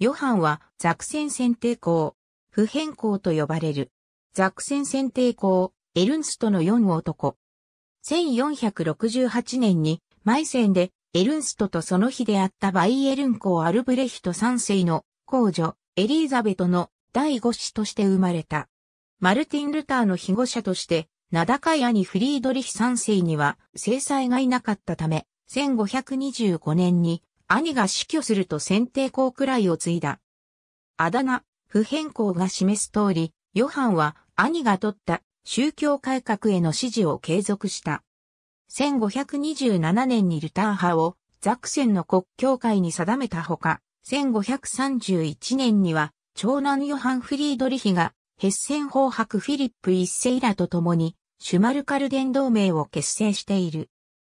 ヨハンはザクセン選定校、普遍校と呼ばれる。ザクセン選定校、エルンストの4男。1468年に、マイセンで、エルンストとその日であったバイエルン公アルブレヒト3世の公女、エリーザベトの第5子として生まれた。マルティン・ルターの被護者として、名高い兄フリードリヒ3世には制裁がいなかったため、1525年に兄が死去すると先帝公くらいを継いだ。あだ名、不変更が示す通り、ヨハンは兄が取った宗教改革への支持を継続した。1527年にルター派をザクセンの国教会に定めたほか、1531年には長男ヨハン・フリードリヒがヘッセン法白フィリップ一世らと共にシュマルカルデン同盟を結成している。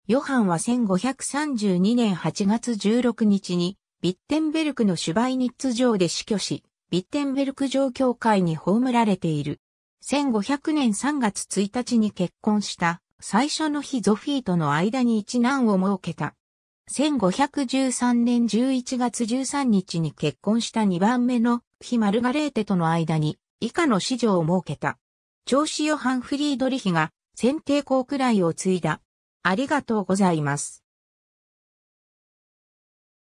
ヨハンは1532年8月16日に、ビッテンベルクのシュバイニッツ城で死去し、ビッテンベルク城教会に葬られている。1500年3月1日に結婚した最初の日ゾフィーとの間に一難を設けた。1513年11月13日に結婚した2番目の日マルガレーテとの間に以下の子女を設けた。長子ヨハン・フリードリヒが選定校くらいを継いだ。ありがとうございます。